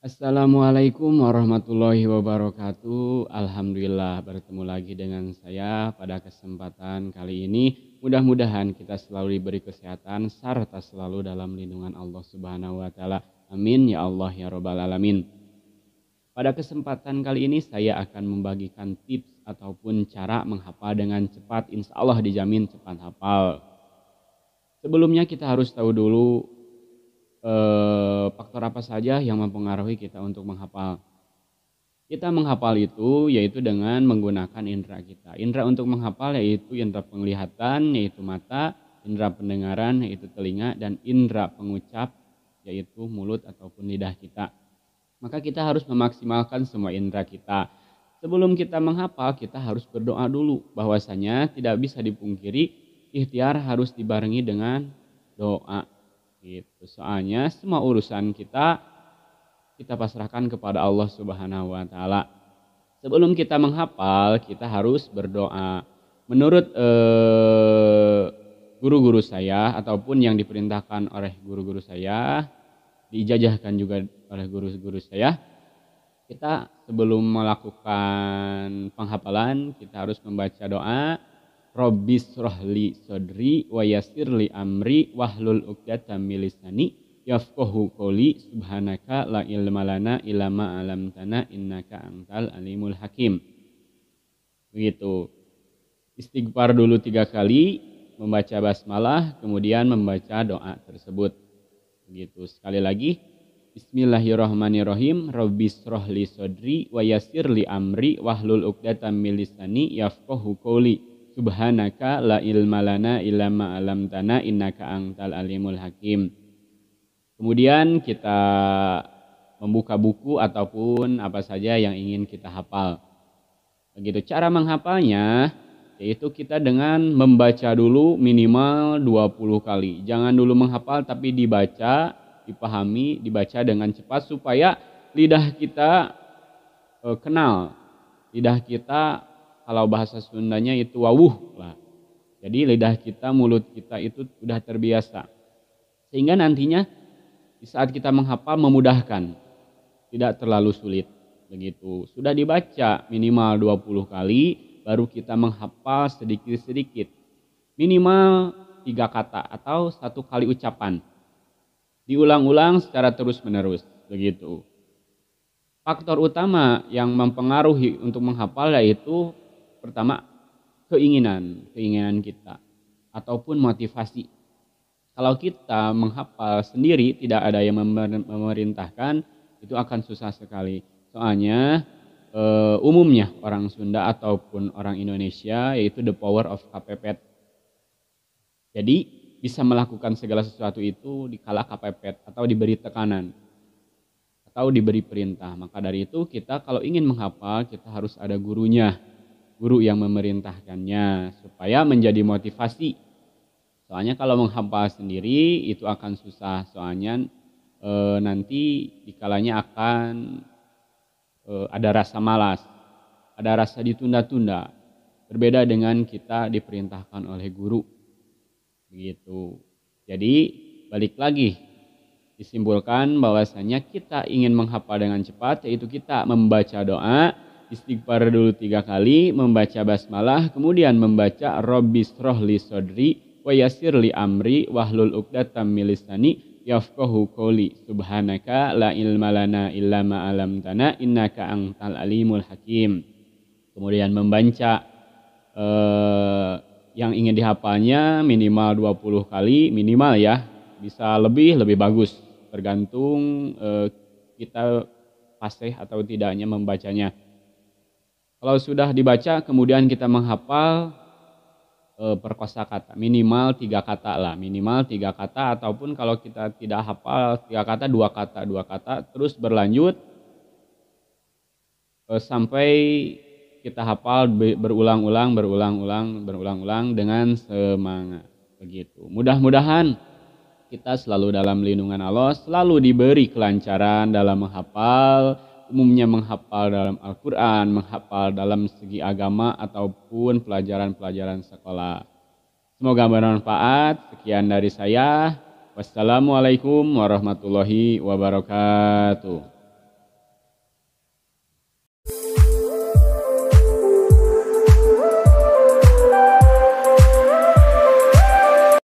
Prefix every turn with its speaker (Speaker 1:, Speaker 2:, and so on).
Speaker 1: Assalamualaikum warahmatullahi wabarakatuh. Alhamdulillah bertemu lagi dengan saya pada kesempatan kali ini. Mudah-mudahan kita selalu diberi kesehatan serta selalu dalam lindungan Allah Subhanahu wa taala. Amin ya Allah ya Robbal alamin. Pada kesempatan kali ini saya akan membagikan tips ataupun cara menghafal dengan cepat. Insya Allah dijamin cepat hafal. Sebelumnya kita harus tahu dulu apa saja yang mempengaruhi kita untuk menghafal. Kita menghafal itu yaitu dengan menggunakan indera kita. Indera untuk menghafal yaitu indera penglihatan yaitu mata, indera pendengaran yaitu telinga dan indera pengucap yaitu mulut ataupun lidah kita. Maka kita harus memaksimalkan semua indera kita. Sebelum kita menghafal, kita harus berdoa dulu. Bahwasanya tidak bisa dipungkiri, ikhtiar harus dibarengi dengan doa Gitu. Soalnya semua urusan kita kita pasrahkan kepada Allah Subhanahu wa taala. Sebelum kita menghafal, kita harus berdoa. Menurut eh, guru-guru eh, saya ataupun yang diperintahkan oleh guru-guru saya, dijajahkan juga oleh guru-guru saya, kita sebelum melakukan penghafalan, kita harus membaca doa Robis rohli sodri wa yasirli amri wahlul uqdatam milisani yafkohu koli subhanaka la ilma Ilama Alam Tana Inna innaka antal alimul hakim. Begitu. Istighfar dulu tiga kali, membaca basmalah, kemudian membaca doa tersebut. Begitu. Sekali lagi, Bismillahirrahmanirrahim. Robis rohli sodri wa yasirli amri wahlul uqdatam milisani yafkohu koli. Subhanaka la ilma lana illa ma 'allamtana innaka antal alimul hakim. Kemudian kita membuka buku ataupun apa saja yang ingin kita hafal. Begitu cara menghafalnya yaitu kita dengan membaca dulu minimal 20 kali. Jangan dulu menghafal tapi dibaca, dipahami, dibaca dengan cepat supaya lidah kita eh, kenal, lidah kita kalau bahasa Sundanya itu wawuh lah. Jadi lidah kita, mulut kita itu sudah terbiasa. Sehingga nantinya di saat kita menghafal memudahkan. Tidak terlalu sulit. Begitu. Sudah dibaca minimal 20 kali baru kita menghafal sedikit-sedikit. Minimal tiga kata atau satu kali ucapan. Diulang-ulang secara terus-menerus. Begitu faktor utama yang mempengaruhi untuk menghafal yaitu pertama keinginan, keinginan kita ataupun motivasi. Kalau kita menghafal sendiri tidak ada yang memerintahkan, itu akan susah sekali. Soalnya e, umumnya orang Sunda ataupun orang Indonesia yaitu the power of KPP Jadi bisa melakukan segala sesuatu itu dikala KPP atau diberi tekanan atau diberi perintah. Maka dari itu kita kalau ingin menghafal kita harus ada gurunya guru yang memerintahkannya supaya menjadi motivasi. Soalnya kalau menghafal sendiri itu akan susah. Soalnya e, nanti dikalanya akan e, ada rasa malas, ada rasa ditunda-tunda. Berbeda dengan kita diperintahkan oleh guru. Begitu. Jadi balik lagi disimpulkan bahwasanya kita ingin menghafal dengan cepat yaitu kita membaca doa istighfar dulu tiga kali, membaca basmalah, kemudian membaca Robbisroh li sodri, wayasir li amri, wahlul uqdatam milisani, yafkohu koli, subhanaka la ilmalana illa alam tana, innaka angtal alimul hakim. Kemudian membaca eh, yang ingin dihafalnya minimal 20 kali, minimal ya, bisa lebih, lebih bagus, tergantung eh, kita pasih atau tidaknya membacanya. Kalau sudah dibaca kemudian kita menghafal e, perkosa kata minimal tiga kata lah minimal tiga kata ataupun kalau kita tidak hafal tiga kata dua kata dua kata terus berlanjut e, sampai kita hafal berulang-ulang berulang-ulang berulang-ulang dengan semangat begitu mudah-mudahan kita selalu dalam lindungan Allah selalu diberi kelancaran dalam menghafal umumnya menghafal dalam Al-Quran, menghafal dalam segi agama ataupun pelajaran-pelajaran sekolah. Semoga bermanfaat. Sekian dari saya. Wassalamualaikum warahmatullahi wabarakatuh.